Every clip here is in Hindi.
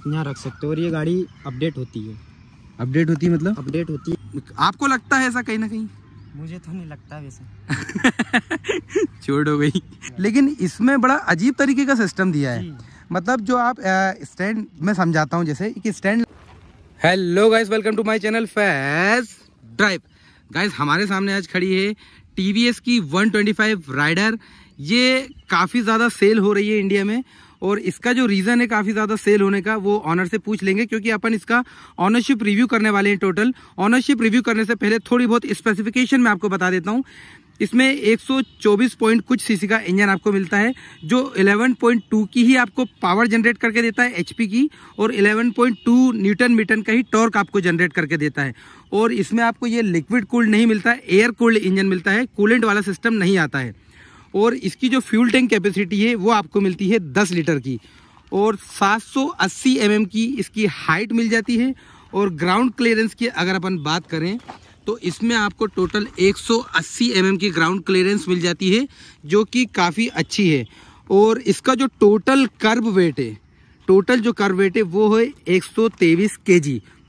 आप यहाँ रख सकते हो और ये गाड़ी अपडेट होती है अपडेट होती है मतलब अपडेट होती है आपको लगता है ऐसा कहीं ना कहीं मुझे तो नहीं लगता वैसे छोड़ो भाई लेकिन इसमें बड़ा अजीब तरीके का सिस्टम दिया है मतलब जो आप स्टैंड मैं समझाता हूँ जैसे कि stand hello guys welcome to my channel फैस ड्राइव गाइस हमारे सामने आज खड़ी है टीवीएस की 125 राइडर ये काफ़ी ज़्यादा सेल हो रही है इंडिया में और इसका जो रीज़न है काफ़ी ज़्यादा सेल होने का वो ऑनर से पूछ लेंगे क्योंकि अपन इसका ऑनरशिप रिव्यू करने वाले हैं टोटल ऑनरशिप रिव्यू करने से पहले थोड़ी बहुत स्पेसिफिकेशन मैं आपको बता देता हूँ इसमें 124 पॉइंट कुछ सीसी का इंजन आपको मिलता है जो 11.2 की ही आपको पावर जनरेट करके देता है एचपी की और 11.2 न्यूटन मीटर का ही टॉर्क आपको जनरेट करके देता है और इसमें आपको ये लिक्विड कूल्ड नहीं मिलता एयर कूल्ड इंजन मिलता है कूलेंट वाला सिस्टम नहीं आता है और इसकी जो फ्यूल टैंक कैपेसिटी है वो आपको मिलती है दस लीटर की और 780 एम की इसकी हाइट मिल जाती है और ग्राउंड क्लियरेंस की अगर अपन बात करें तो इसमें आपको टोटल 180 एम की ग्राउंड क्लियरेंस मिल जाती है जो कि काफ़ी अच्छी है और इसका जो टोटल कर्ब वेट है टोटल जो कर्ब वेट है वो है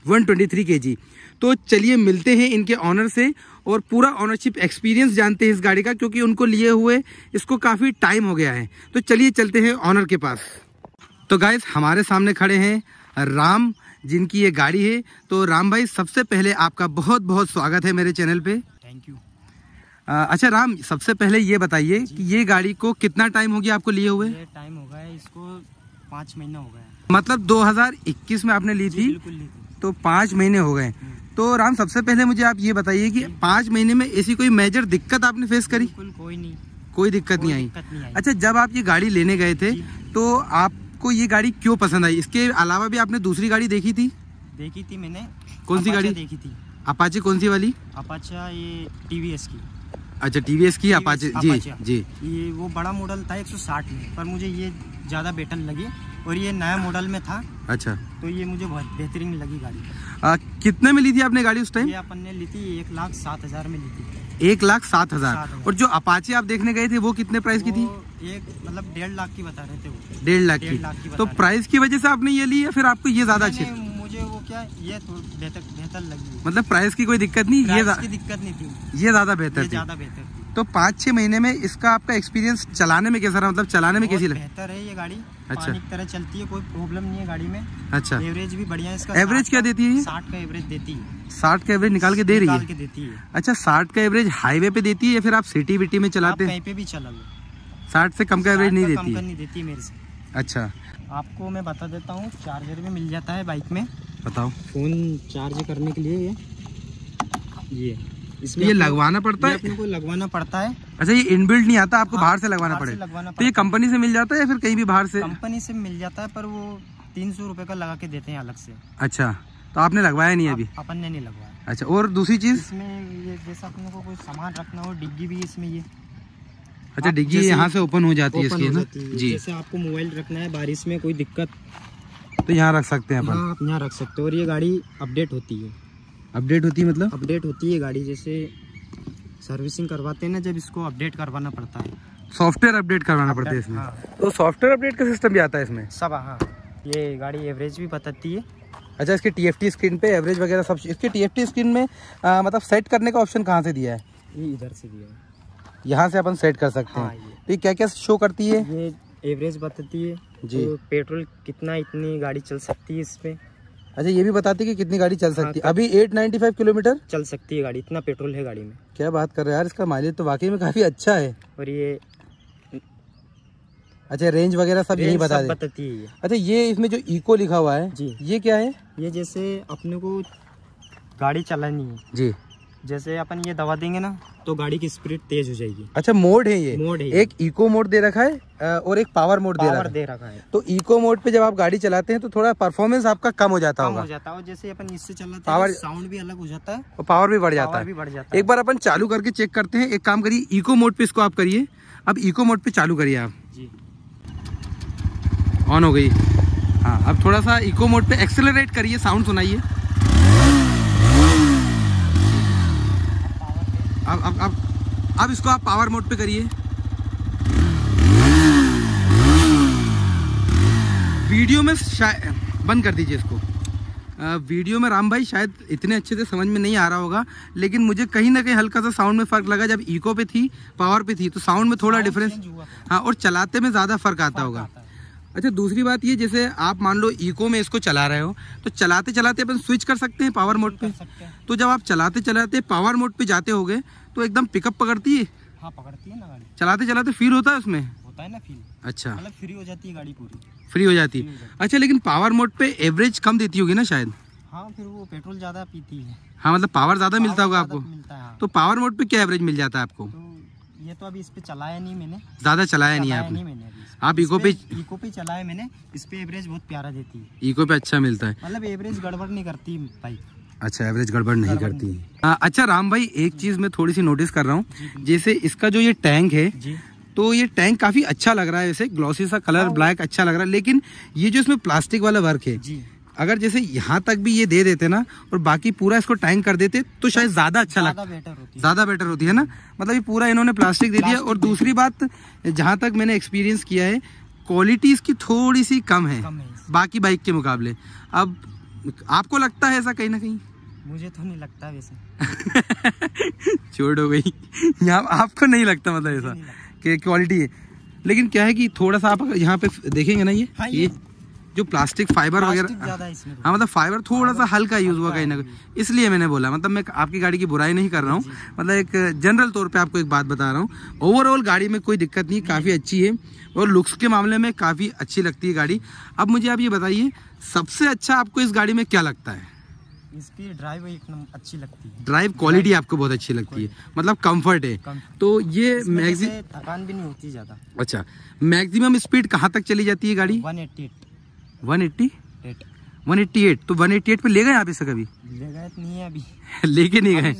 ट्वेंटी थ्री के जी तो चलिए मिलते हैं इनके ऑनर से और पूरा ऑनरशिप एक्सपीरियंस जानते हैं इस गाड़ी का क्योंकि उनको लिए हुए इसको काफ़ी टाइम हो गया है तो चलिए चलते हैं ऑनर के पास तो गाइज हमारे सामने खड़े हैं राम जिनकी ये गाड़ी है तो राम भाई सबसे पहले आपका बहुत बहुत स्वागत है मेरे चैनल पे थैंक यू अच्छा राम सबसे पहले ये बताइए कि ये गाड़ी को कितना टाइम हो गया आपको लिए हुए टाइम हो गया इसको पाँच महीना हो गया मतलब 2021 में आपने ली थी, ली थी तो पाँच महीने हो गए तो राम सबसे पहले मुझे आप ये बताइए कि पाँच महीने में ऐसी कोई मेजर दिक्कत आपने फेस करी कोई नहीं कोई दिक्कत कोई नहीं आई नहीं आई अच्छा जब आप ये गाड़ी लेने गए थे तो आपको ये गाड़ी क्यों पसंद आई इसके अलावा भी आपने दूसरी गाड़ी देखी थी देखी थी मैंने कौन सी गाड़ी देखी थी अपाचे कौन सी वाली अपाचा ये टीवीएस की अच्छा टीवीएस की अपाचे जी जी ये वो बड़ा मॉडल था 160 में पर मुझे ये ज़्यादा बेटर लगी और ये नया मॉडल में था अच्छा तो ये मुझे बहुत बेहतरीन लगी गाड़ी आ, कितने में ली थी आपने गाड़ी उस टाइम ये अपन ने ली थी एक लाख सात हजार में ली थी एक लाख सात हजार और जो अपाचे आप देखने गए थे वो कितने प्राइस की थी एक मतलब डेढ़ लाख की बता रहे थे वो डेढ़ लाख की तो प्राइस की वजह से आपने ये ली या फिर आपको ये ज्यादा अच्छी मुझे वो क्या ये तो बेहतर बेहतर लगी मतलब प्राइस की कोई दिक्कत नहीं ये दिक्कत नहीं थी ये ज्यादा बेहतर ज्यादा बेहतर तो पाँच छह महीने में इसका आपका एक्सपीरियंस चलाने में कैसा रहा मतलब चलाने में कैसी लगी बेहतर है ये गाड़ी अच्छा एक तरह चलती है कोई प्रॉब्लम नहीं है गाड़ी में अच्छा एवरेज भी बढ़िया है इसका एवरेज क्या देती है साठ का एवरेज देती है साठ का एवरेज निकाल के दे रही है के देती है अच्छा साठ का एवरेज हाईवे पे देती है या फिर आप सिटी विटी में चलाते हैं पे भी चला लो साठ से कम का एवरेज नहीं देती नहीं देती मेरे से अच्छा आपको मैं बता देता हूँ चार्जर भी मिल जाता है बाइक में बताओ फोन चार्ज करने के लिए ये ये इसमें ये लगवाना पड़ता है अपने को लगवाना पड़ता है अच्छा ये इनबिल्ड नहीं आता आपको हाँ, बाहर से लगवाना पड़ेगा तो ये कंपनी से मिल जाता है या फिर कहीं भी बाहर से कंपनी से मिल जाता है पर वो तीन सौ रूपये का लगा के देते हैं अलग से अच्छा तो आपने लगवाया नहीं अभी अपन ने नहीं लगवाया अच्छा और दूसरी चीज इसमें ये जैसा अपने को कोई सामान रखना हो डिग्गी भी इसमें ये अच्छा डिग्गी यहाँ से ओपन हो जाती है इसकी ना जी जैसे आपको मोबाइल रखना है बारिश में कोई दिक्कत तो यहाँ रख सकते हैं हाँ, अपन यहाँ रख सकते हैं और ये गाड़ी अपडेट होती है अपडेट होती है मतलब अपडेट होती है गाड़ी जैसे सर्विसिंग करवाते हैं ना जब इसको अपडेट करवाना पड़ता है सॉफ्टवेयर अपडेट करवाना पड़ता है इसमें हाँ। तो सॉफ्टवेयर अपडेट का सिस्टम भी आता है इसमें सब हाँ ये गाड़ी एवरेज भी बताती है अच्छा इसके टी स्क्रीन पे एवरेज वगैरह सब इसके टी स्क्रीन में आ, मतलब सेट करने का ऑप्शन कहाँ से दिया है ये इधर से दिया है यहाँ से अपन सेट कर सकते हैं हाँ, ये क्या क्या शो करती है ये एवरेज बताती है जी पेट्रोल तो कितना इतनी गाड़ी चल सकती है इसमें अच्छा ये भी बताती कि कितनी गाड़ी चल हाँ, सकती है तो अभी 895 किलोमीटर चल सकती है गाड़ी इतना पेट्रोल है गाड़ी में क्या बात कर रहे हैं यार इसका माइलेज तो वाकई में काफी अच्छा है और ये अच्छा रेंज वगैरह सब यही बता बताती है अच्छा ये इसमें जो इको लिखा हुआ है जी ये क्या है ये जैसे अपने को गाड़ी चलानी है जी जैसे अपन ये दवा देंगे ना तो गाड़ी की स्पीड तेज हो जाएगी अच्छा मोड है ये मोड है एक इको मोड दे रखा है और एक पावर मोड दे, रखा दे रखा है तो इको मोड पे जब आप गाड़ी चलाते हैं तो थोड़ा परफॉर्मेंस आपका कम हो जाता होगा हो जाता है जैसे अपन इससे चलाते पावर साउंड भी अलग हो जाता है और पावर भी बढ़ जाता है एक बार अपन चालू करके चेक करते हैं एक काम करिए इको मोड पे इसको आप करिए अब इको मोड पे चालू करिए आप ऑन हो गई हाँ अब थोड़ा सा इको मोड पे एक्सेलरेट करिए साउंड सुनाइए अब अब अब अब इसको आप पावर मोड पे करिए वीडियो में बंद कर दीजिए इसको वीडियो में राम भाई शायद इतने अच्छे से समझ में नहीं आ रहा होगा लेकिन मुझे कहीं ना कहीं हल्का सा साउंड में फ़र्क लगा जब इको पे थी पावर पे थी तो साउंड में थोड़ा डिफरेंस हाँ और चलाते में ज़्यादा फ़र्क आता होगा अच्छा दूसरी बात ये जैसे आप मान लो इको में इसको चला रहे हो तो चलाते चलाते अपन स्विच कर सकते हैं पावर मोड पे तो जब आप चलाते चलाते पावर मोड पे जाते होगे तो एकदम पिकअप पकड़ती है हाँ पकड़ती है ना गाड़ी चलाते चलाते फील होता है उसमें होता है ना फील अच्छा मतलब फ्री हो जाती है गाड़ी पूरी फ्री हो जाती है अच्छा लेकिन पावर मोड पे एवरेज कम देती होगी ना शायद हाँ फिर वो पेट्रोल ज्यादा पीती है हाँ मतलब पावर ज्यादा मिलता होगा आपको हाँ। तो पावर मोड पे क्या एवरेज मिल जाता है आपको तो ये तो अभी इस पे चलाया नहीं मैंने ज्यादा चलाया, नहीं आपने आप इको पे इको पे चलाया मैंने इस पे एवरेज बहुत प्यारा देती है इको पे अच्छा मिलता है मतलब एवरेज गड़बड़ नहीं करती भाई अच्छा एवरेज गड़बड़ नहीं करती नहीं। आ, हाँ, अच्छा राम भाई एक चीज मैं थोड़ी सी नोटिस कर रहा हूँ जैसे इसका जो ये टैंक है जी। तो ये टैंक काफी अच्छा लग रहा है वैसे ग्लॉसी सा कलर ब्लैक हाँ। अच्छा लग रहा है लेकिन ये जो इसमें प्लास्टिक वाला वर्क है अगर जैसे यहाँ तक भी ये दे देते ना और बाकी पूरा इसको टैंक कर देते तो शायद ज्यादा अच्छा लगता ज्यादा बेटर होती है ना मतलब ये पूरा इन्होंने प्लास्टिक दे दिया और दूसरी बात जहाँ तक मैंने एक्सपीरियंस किया है क्वालिटी इसकी थोड़ी सी कम है, बाकी बाइक के मुकाबले अब आपको लगता है ऐसा कहीं ना कहीं मुझे तो नहीं लगता वैसे छोड़ो भाई यहाँ आपको नहीं लगता मतलब ऐसा कि क्वालिटी है लेकिन क्या है कि थोड़ा सा आप यहाँ पे देखेंगे ना ये हाँ ये जो प्लास्टिक फाइबर वगैरह तो। हाँ मतलब फाइबर थोड़ा सा हल्का यूज हुआ कहीं ना कहीं इसलिए मैंने बोला मतलब मैं आपकी गाड़ी की बुराई नहीं कर रहा हूँ मतलब एक जनरल तौर पे आपको एक बात बता रहा हूँ ओवरऑल गाड़ी में कोई दिक्कत नहीं काफ़ी अच्छी है और लुक्स के मामले में काफ़ी अच्छी लगती है गाड़ी अब मुझे आप ये बताइए सबसे अच्छा आपको इस गाड़ी में क्या लगता है इसकी ड्राइव एक अच्छी लगती है ड्राइव क्वालिटी आपको बहुत अच्छी लगती है मतलब कंफर्ट है कम्फर्ट। तो ये मैक्सिम थकान भी नहीं होती ज्यादा अच्छा मैक्सिमम स्पीड कहाँ तक चली जाती है गाड़ी 188 वन एट्टी एट तो वन एट्टी एट पे ले गए आप इसे कभी ले गए तो नहीं है लेके नहीं गए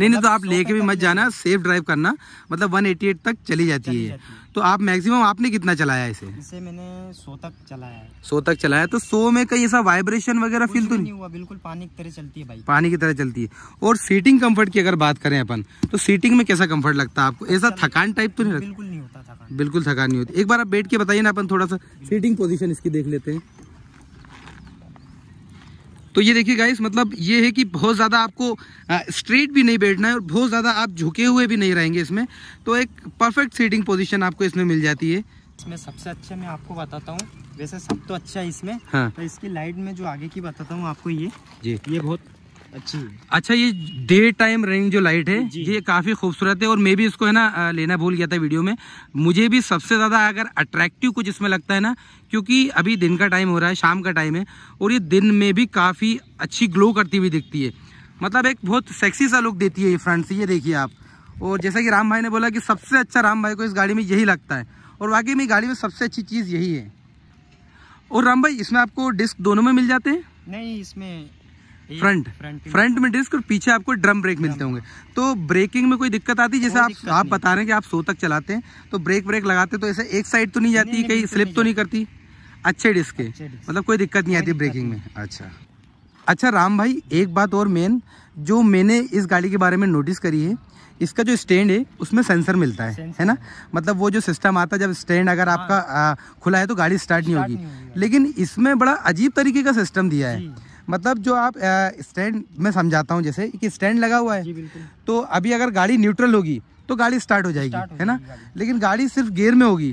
नहीं नहीं तो मतलब आप लेके भी मत जाना सेफ ड्राइव करना मतलब 188 तक चली जाती है तो आप मैक्सिमम आपने कितना चलाया इसे इसे मैंने सौ तक चलाया सो तक चलाया तो सो में कहीं ऐसा वाइब्रेशन वगैरह फील तो नहीं हुआ बिल्कुल पानी की तरह चलती है भाई पानी की तरह चलती है और सीटिंग कंफर्ट की अगर बात करें अपन तो सीटिंग में कैसा कम्फर्ट लगता है आपको ऐसा थकान टाइप तो नहीं बिल्कुल नहीं होता बिल्कुल थकान नहीं होती एक बार आप बैठ के बताइए ना अपन थोड़ा सा सीटिंग पोजिशन इसकी देख लेते हैं तो ये देखिए गाइस मतलब ये है कि बहुत ज़्यादा आपको स्ट्रेट भी नहीं बैठना है और बहुत ज़्यादा आप झुके हुए भी नहीं रहेंगे इसमें तो एक परफेक्ट सीटिंग पोजीशन आपको इसमें मिल जाती है इसमें सबसे अच्छा मैं आपको बताता हूँ वैसे सब तो अच्छा है इसमें हाँ। तो इसकी लाइट में जो आगे की बताता हूँ आपको ये जी ये बहुत अच्छी अच्छा ये डे टाइम रनिंग जो लाइट है ये काफ़ी खूबसूरत है और मैं भी इसको है ना लेना भूल गया था वीडियो में मुझे भी सबसे ज़्यादा अगर अट्रैक्टिव कुछ इसमें लगता है ना क्योंकि अभी दिन का टाइम हो रहा है शाम का टाइम है और ये दिन में भी काफ़ी अच्छी ग्लो करती हुई दिखती है मतलब एक बहुत सेक्सी सा लुक देती है ये फ्रंट से ये देखिए आप और जैसा कि राम भाई ने बोला कि सबसे अच्छा राम भाई को इस गाड़ी में यही लगता है और वाकई में गाड़ी में सबसे अच्छी चीज़ यही है और राम भाई इसमें आपको डिस्क दोनों में मिल जाते हैं नहीं इसमें फ्रंट फ्रंट में डिस्क और पीछे आपको ड्रम ब्रेक मिलते होंगे तो ब्रेकिंग में कोई दिक्कत आती है जैसे आप आप बता रहे हैं कि आप सो तक चलाते हैं तो ब्रेक ब्रेक लगाते तो ऐसे एक साइड तो नहीं जाती कहीं स्लिप तो नहीं करती अच्छे डिस्क है मतलब कोई दिक्कत नहीं आती ब्रेकिंग में अच्छा अच्छा राम भाई एक बात और मेन जो मैंने इस गाड़ी के बारे में नोटिस करी है इसका जो स्टैंड है उसमें सेंसर मिलता है सेंसर है ना मतलब वो जो सिस्टम आता है जब स्टैंड अगर हाँ। आपका आ, खुला है तो गाड़ी स्टार्ट, स्टार्ट नहीं होगी लेकिन इसमें बड़ा अजीब तरीके का सिस्टम दिया है मतलब जो आप स्टैंड में समझाता हूँ जैसे कि स्टैंड लगा हुआ है तो अभी अगर गाड़ी न्यूट्रल होगी तो गाड़ी स्टार्ट हो जाएगी है ना लेकिन गाड़ी सिर्फ गेयर में होगी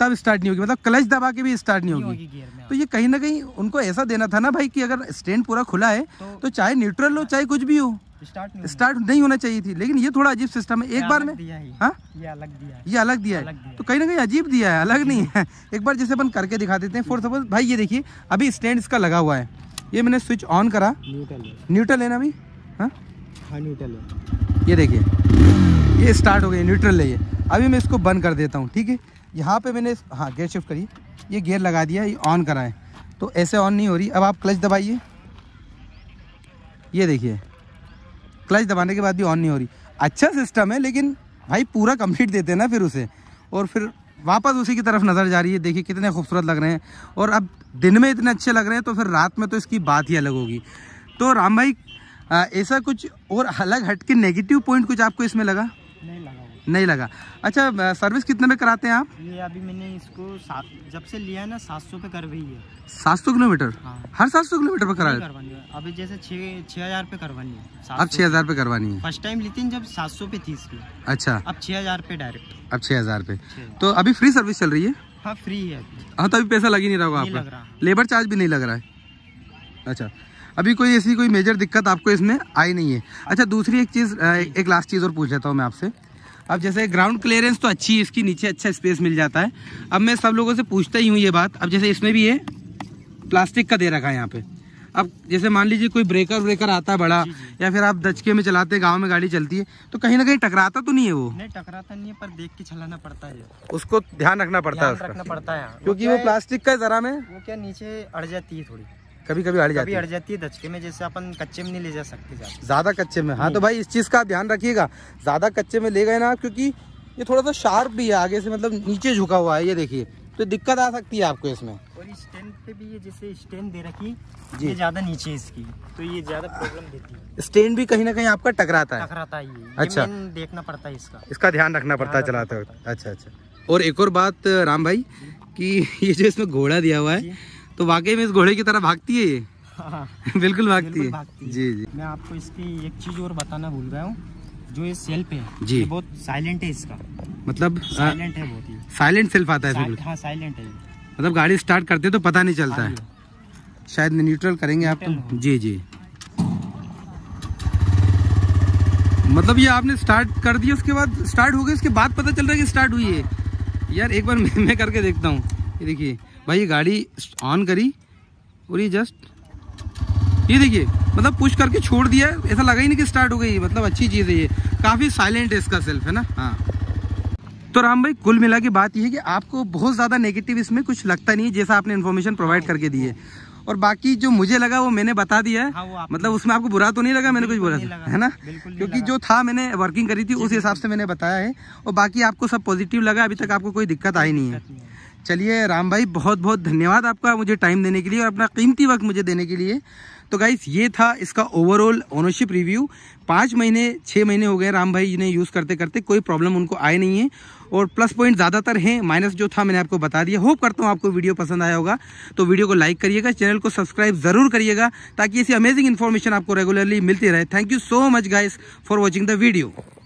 तब स्टार्ट नहीं होगी मतलब क्लच दबा के भी स्टार्ट नहीं होगी तो हाँ। ये कहीं ना कहीं उनको ऐसा देना था ना भाई कि अगर स्टैंड पूरा खुला है तो, तो चाहे न्यूट्रल हो हाँ। चाहे कुछ भी हो स्टार्ट नहीं, स्टार्ट नहीं होना चाहिए थी लेकिन ये थोड़ा अजीब सिस्टम है एक बार में हाँ ये अलग दिया है ये अलग दिया है तो कहीं ना कहीं अजीब दिया है अलग नहीं है एक बार जैसे अपन करके दिखा देते हैं फोर सपोज भाई ये देखिए अभी स्टैंड इसका लगा हुआ है ये मैंने स्विच ऑन करा न्यूट्रल है न्यूट्रल है ना अभी हाँ, हाँ न्यूट्रल है ये देखिए ये स्टार्ट हो गया न्यूट्रल है ये अभी मैं इसको बंद कर देता हूँ ठीक है यहाँ पे मैंने हाँ गेयर शिफ्ट करी ये गेयर लगा दिया ये ऑन करा है तो ऐसे ऑन नहीं हो रही अब आप क्लच दबाइए ये देखिए क्लच दबाने के बाद भी ऑन नहीं हो रही अच्छा सिस्टम है लेकिन भाई पूरा कंप्लीट देते हैं ना फिर उसे और फिर वापस उसी की तरफ नज़र जा रही है देखिए कितने खूबसूरत लग रहे हैं और अब दिन में इतने अच्छे लग रहे हैं तो फिर रात में तो इसकी बात ही अलग होगी तो राम भाई ऐसा कुछ और अलग हट के नेगेटिव पॉइंट कुछ आपको इसमें लगा नहीं लगा अच्छा सर्विस कितने में कराते हैं आप ये अभी मैंने इसको जब से लिया है ना सात सौ पे कर रही है सात सौ किलोमीटर हाँ। हर सात सौ किलोमीटर पे करा है अभी जैसे छह छः हजार पे करवानी है अब छह हजार पे करवानी है फर्स्ट टाइम ली थी जब सात सौ पे थी इसकी अच्छा अब छह हजार पे डायरेक्ट अब छह हजार पे तो अभी फ्री सर्विस चल रही है हाँ फ्री है हाँ तो अभी पैसा लग ही नहीं रहा आपका लेबर चार्ज भी नहीं लग रहा है अच्छा अभी कोई ऐसी कोई मेजर दिक्कत आपको इसमें आई नहीं है अच्छा दूसरी एक चीज़ एक लास्ट चीज़ और पूछ लेता हूँ मैं आपसे अब जैसे ग्राउंड क्लियरेंस तो अच्छी है इसकी नीचे अच्छा स्पेस मिल जाता है अब मैं सब लोगों से पूछता ही हूँ ये बात अब जैसे इसमें भी ये प्लास्टिक का दे रखा है यहाँ पे अब जैसे मान लीजिए कोई ब्रेकर ब्रेकर आता है बड़ा या फिर आप दचके में चलाते हैं गाँव में गाड़ी चलती है तो कहीं ना कहीं टकराता तो नहीं है वो नहीं टकराता नहीं है पर देख के चलाना पड़ता है उसको ध्यान रखना पड़ता है क्योंकि वो प्लास्टिक का जरा में वो क्या नीचे अड़ जाती है थोड़ी कभी कभी हट जाती है जाती है धचके में जैसे अपन कच्चे में नहीं ले जा सकते ज़्यादा कच्चे में हाँ तो हम्म। भाई इस चीज़ का ध्यान रखिएगा ज़्यादा कच्चे में ले गए ना क्योंकि ये थोड़ा सा शार्प भी है आगे से मतलब नीचे झुका हुआ है ये देखिए तो दिक्कत आ सकती है आपको इसमें और स्टैंड पे भी ये जैसे स्टैंड दे रखी ये ज्यादा नीचे इसकी तो ये ज्यादा प्रॉब्लम देती है स्टैंड भी कहीं ना कहीं आपका टकराता है टकराता ये अच्छा देखना पड़ता है इसका इसका ध्यान रखना पड़ता है चलाते वक्त अच्छा अच्छा और एक और बात राम भाई कि ये जो इसमें घोड़ा दिया हुआ है तो वाकई में इस घोड़े की तरह भागती है ये हाँ, बिल्कुल भागती है जी जी मैं आपको इसकी एक चीज और बताना भूल गया हूँ जो ये सेल्फ है जी बहुत साइलेंट है इसका मतलब साइलेंट है बहुत ही साइलेंट सेल्फ आता है हाँ साइलेंट है मतलब गाड़ी स्टार्ट करते तो पता नहीं चलता है हाँ शायद न्यूट्रल करेंगे आप तो जी जी मतलब ये आपने स्टार्ट कर दिया उसके बाद स्टार्ट हो गई उसके बाद पता चल रहा है कि स्टार्ट हुई है हाँ। यार एक बार मैं करके देखता हूँ ये देखिए भाई ये गाड़ी ऑन करी और ये जस्ट ये देखिए मतलब पुश करके छोड़ दिया ऐसा लगा ही नहीं कि स्टार्ट हो गई मतलब अच्छी चीज़ है ये काफ़ी साइलेंट है इसका सेल्फ है ना हाँ तो राम भाई कुल मिला के बात यह है कि आपको बहुत ज़्यादा नेगेटिव इसमें कुछ लगता नहीं है जैसा आपने इन्फॉर्मेशन प्रोवाइड करके दी है और बाकी जो मुझे लगा वो मैंने बता दिया है हाँ, मतलब उसमें आपको बुरा तो नहीं लगा मैंने कुछ बोला है ना क्योंकि जो था मैंने वर्किंग करी थी उस हिसाब से मैंने बताया है और बाकी आपको सब पॉजिटिव लगा अभी तक आपको कोई दिक्कत आई नहीं है चलिए राम भाई बहुत बहुत धन्यवाद आपका मुझे टाइम देने के लिए और अपना कीमती वक्त मुझे देने के लिए तो गाइस ये था इसका ओवरऑल ओनरशिप रिव्यू पाँच महीने छः महीने हो गए राम भाई इन्हें यूज़ करते करते कोई प्रॉब्लम उनको आए नहीं है और प्लस पॉइंट ज़्यादातर हैं माइनस जो था मैंने आपको बता दिया होप करता हूँ आपको वीडियो पसंद आया होगा तो वीडियो को लाइक करिएगा चैनल को सब्सक्राइब ज़रूर करिएगा ताकि ऐसी अमेजिंग इन्फॉर्मेशन आपको रेगुलरली मिलती रहे thank you so much guys for watching the video